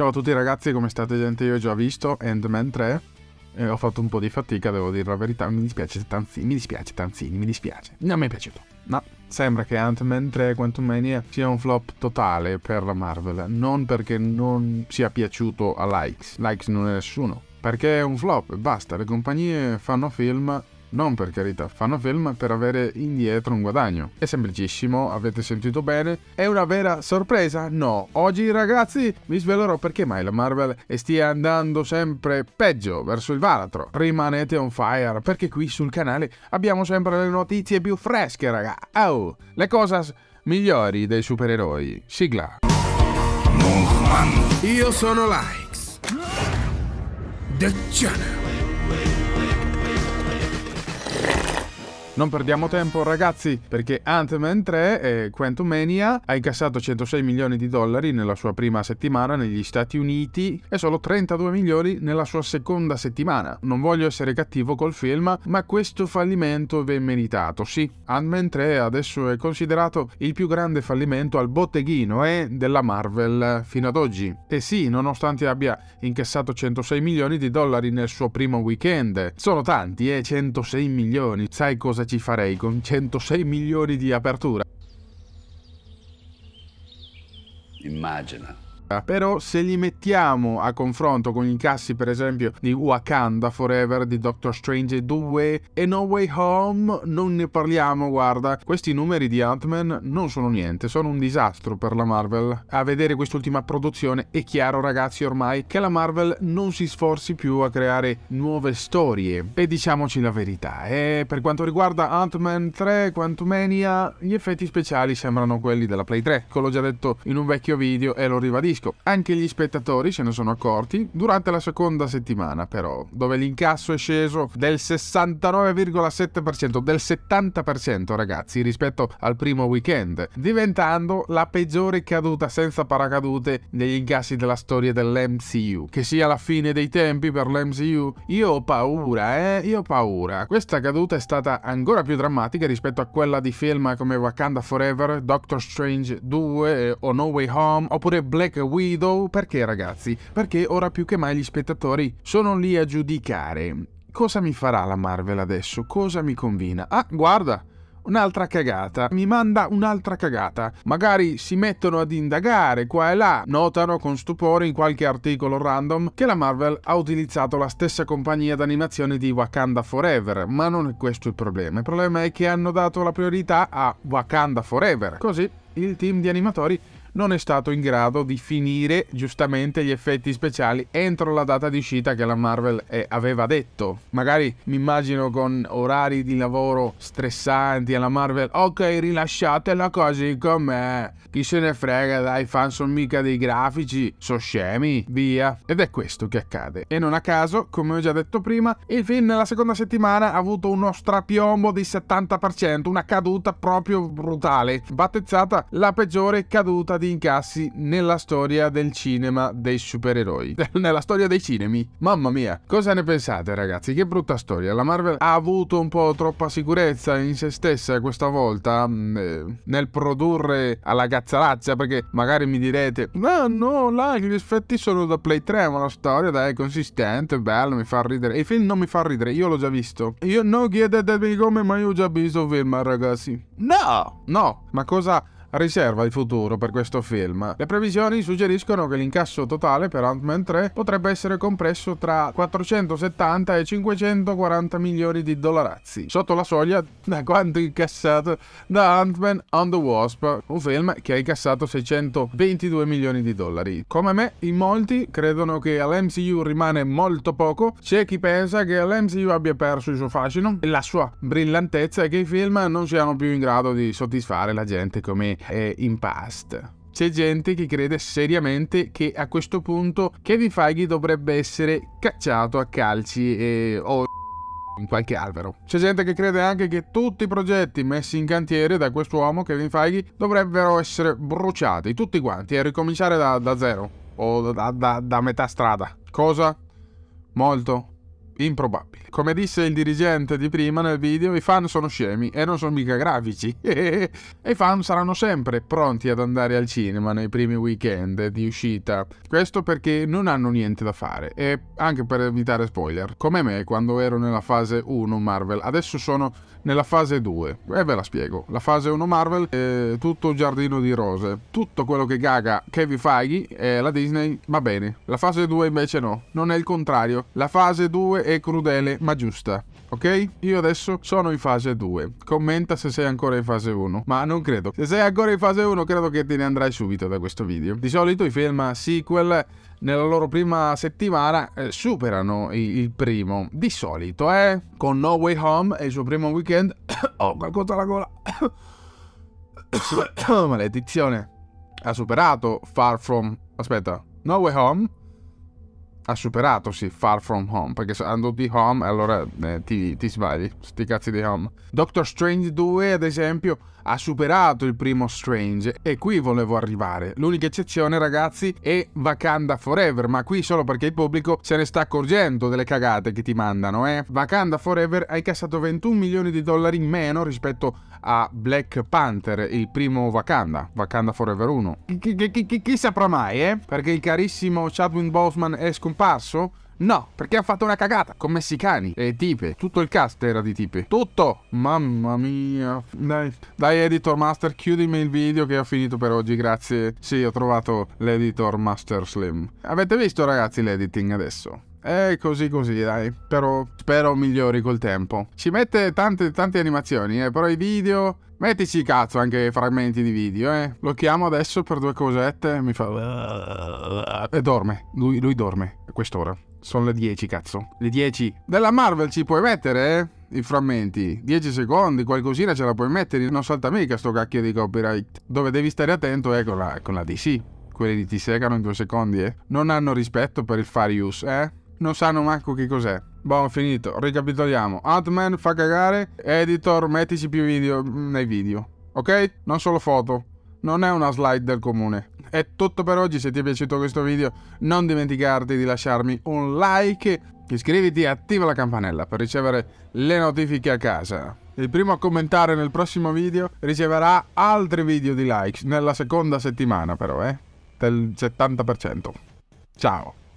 Ciao a tutti ragazzi, come state gente? Io ho già visto Ant-Man 3 e ho fatto un po' di fatica, devo dire la verità, mi dispiace Tanzini, mi dispiace Tanzini, mi dispiace. Non mi è piaciuto. No, sembra che Ant-Man 3 Quantum Mania sia un flop totale per la Marvel, non perché non sia piaciuto a Likes, Likes non è nessuno, perché è un flop e basta, le compagnie fanno film non per carità, fanno film per avere indietro un guadagno. È semplicissimo, avete sentito bene. È una vera sorpresa? No. Oggi ragazzi vi svelerò perché mai la Marvel stia andando sempre peggio verso il baratro. Rimanete on fire perché qui sul canale abbiamo sempre le notizie più fresche raga. Oh, le cose migliori dei supereroi. Sigla. Io sono Likes. The Channel. Non perdiamo tempo ragazzi, perché Ant-Man 3 e Quantum Mania ha incassato 106 milioni di dollari nella sua prima settimana negli Stati Uniti e solo 32 milioni nella sua seconda settimana. Non voglio essere cattivo col film, ma questo fallimento è meritato. Sì, Ant-Man 3 adesso è considerato il più grande fallimento al botteghino e eh, della Marvel fino ad oggi. E sì, nonostante abbia incassato 106 milioni di dollari nel suo primo weekend, sono tanti, eh, 106 milioni, sai cosa ci farei con 106 milioni di apertura? Immagina però se li mettiamo a confronto con i cassi per esempio di Wakanda Forever, di Doctor Strange 2 e No Way Home, non ne parliamo, guarda. Questi numeri di Ant-Man non sono niente, sono un disastro per la Marvel. A vedere quest'ultima produzione è chiaro ragazzi ormai che la Marvel non si sforzi più a creare nuove storie. E diciamoci la verità, e eh, per quanto riguarda Ant-Man 3, Quantumania, gli effetti speciali sembrano quelli della Play 3, che l'ho già detto in un vecchio video e lo ribadisco Capisco, anche gli spettatori se ne sono accorti durante la seconda settimana però, dove l'incasso è sceso del 69,7%, del 70% ragazzi rispetto al primo weekend, diventando la peggiore caduta senza paracadute negli incassi della storia dell'MCU. Che sia la fine dei tempi per l'MCU? Io ho paura, eh, io ho paura. Questa caduta è stata ancora più drammatica rispetto a quella di film come Wakanda Forever, Doctor Strange 2 eh, o No Way Home, oppure Black Widow perché ragazzi? Perché ora più che mai gli spettatori sono lì a giudicare. Cosa mi farà la Marvel adesso? Cosa mi combina? Ah, guarda! Un'altra cagata, mi manda un'altra cagata. Magari si mettono ad indagare qua e là, notano con stupore in qualche articolo random che la Marvel ha utilizzato la stessa compagnia d'animazione di Wakanda Forever, ma non è questo il problema. Il problema è che hanno dato la priorità a Wakanda Forever. Così il team di animatori non è stato in grado di finire giustamente gli effetti speciali entro la data di uscita che la Marvel eh, aveva detto. Magari mi immagino con orari di lavoro stressanti alla Marvel, ok rilasciatela così com'è, chi se ne frega dai fan sono mica dei grafici, so scemi, via. Ed è questo che accade. E non a caso, come ho già detto prima, il film nella seconda settimana ha avuto uno strapiombo di 70%, una caduta proprio brutale, battezzata la peggiore caduta di incassi nella storia del cinema dei supereroi. nella storia dei cinemi. Mamma mia, cosa ne pensate ragazzi? Che brutta storia. La Marvel ha avuto un po' troppa sicurezza in se stessa questa volta mh, mm, eh, nel produrre alla cazzalazza perché magari mi direte no no là gli effetti sono da Play 3 ma la storia dai, è consistente, bella, mi fa ridere. E il film non mi fa ridere, io l'ho già visto. Io non chiedetemi come ma io ho già visto il film ragazzi. No! No, ma cosa riserva il futuro per questo film. Le previsioni suggeriscono che l'incasso totale per Ant-Man 3 potrebbe essere compresso tra 470 e 540 milioni di dollarazzi, sotto la soglia da quanto incassato da Ant-Man on the Wasp, un film che ha incassato 622 milioni di dollari. Come me, in molti credono che all'MCU rimane molto poco, c'è chi pensa che l'MCU abbia perso il suo fascino e la sua brillantezza e che i film non siano più in grado di soddisfare la gente come eh, in past. C'è gente che crede seriamente che a questo punto Kevin Feige dovrebbe essere cacciato a calci e... o in qualche albero. C'è gente che crede anche che tutti i progetti messi in cantiere da quest'uomo, Kevin Feige, dovrebbero essere bruciati, tutti quanti, e ricominciare da, da zero o da, da, da metà strada. Cosa? Molto, improbabile. Come disse il dirigente di prima nel video, i fan sono scemi e non sono mica grafici. e i fan saranno sempre pronti ad andare al cinema nei primi weekend di uscita. Questo perché non hanno niente da fare e anche per evitare spoiler. Come me quando ero nella fase 1 Marvel, adesso sono nella fase 2. E eh, ve la spiego. La fase 1 Marvel è tutto un giardino di rose. Tutto quello che Gaga, che vi faghi e la Disney va bene. La fase 2 invece no. Non è il contrario. La fase 2 è crudele ma giusta. Ok? Io adesso sono in fase 2. Commenta se sei ancora in fase 1. Ma non credo. Se sei ancora in fase 1 credo che te ne andrai subito da questo video. Di solito i film sequel nella loro prima settimana eh, superano il primo, di solito, eh? Con No Way Home e il suo primo weekend... oh, qualcosa alla gola! Maledizione! Ha superato Far From... Aspetta, No Way Home ha superato, sì, Far From Home, perché se andò di Home allora eh, ti, ti, sbagli, sti cazzi di Home. Doctor Strange 2, ad esempio, ha superato il primo Strange e qui volevo arrivare. L'unica eccezione, ragazzi, è Vacanda Forever, ma qui solo perché il pubblico se ne sta accorgendo delle cagate che ti mandano, eh. Vacanda Forever ha incassato 21 milioni di dollari in meno rispetto a Black Panther, il primo Wakanda, Wakanda Forever 1. Chi, chi, chi, chi saprà mai, eh? Perché il carissimo Chadwin Boseman è scomparso? No, perché ha fatto una cagata con messicani e tipe. Tutto il cast era di tipe. Tutto! Mamma mia. Dai, dai editor master, chiudimi il video che ho finito per oggi, grazie. Sì, ho trovato l'editor master slim. Avete visto ragazzi l'editing adesso? È eh, così così, dai. Però spero migliori col tempo. Ci mette tante, tante animazioni, eh, però i video... Mettici cazzo anche frammenti di video, eh. Lo chiamo adesso per due cosette, mi fa... E dorme. Lui, lui dorme, a quest'ora. Sono le 10, cazzo. Le 10. Della Marvel ci puoi mettere, eh? i frammenti. 10 secondi, qualcosina ce la puoi mettere, non salta mica sto cacchio di copyright. Dove devi stare attento è con la, con la DC. Quelli ti segano in due secondi, eh. Non hanno rispetto per il fair use, eh non sanno manco che cos'è. Buon, finito. Ricapitoliamo. Ant-Man fa cagare. Editor, mettici più video mm, nei video. Ok? Non solo foto. Non è una slide del comune. È tutto per oggi. Se ti è piaciuto questo video, non dimenticarti di lasciarmi un like. Iscriviti e attiva la campanella per ricevere le notifiche a casa. Il primo a commentare nel prossimo video riceverà altri video di likes nella seconda settimana però, eh? Del 70%. Ciao!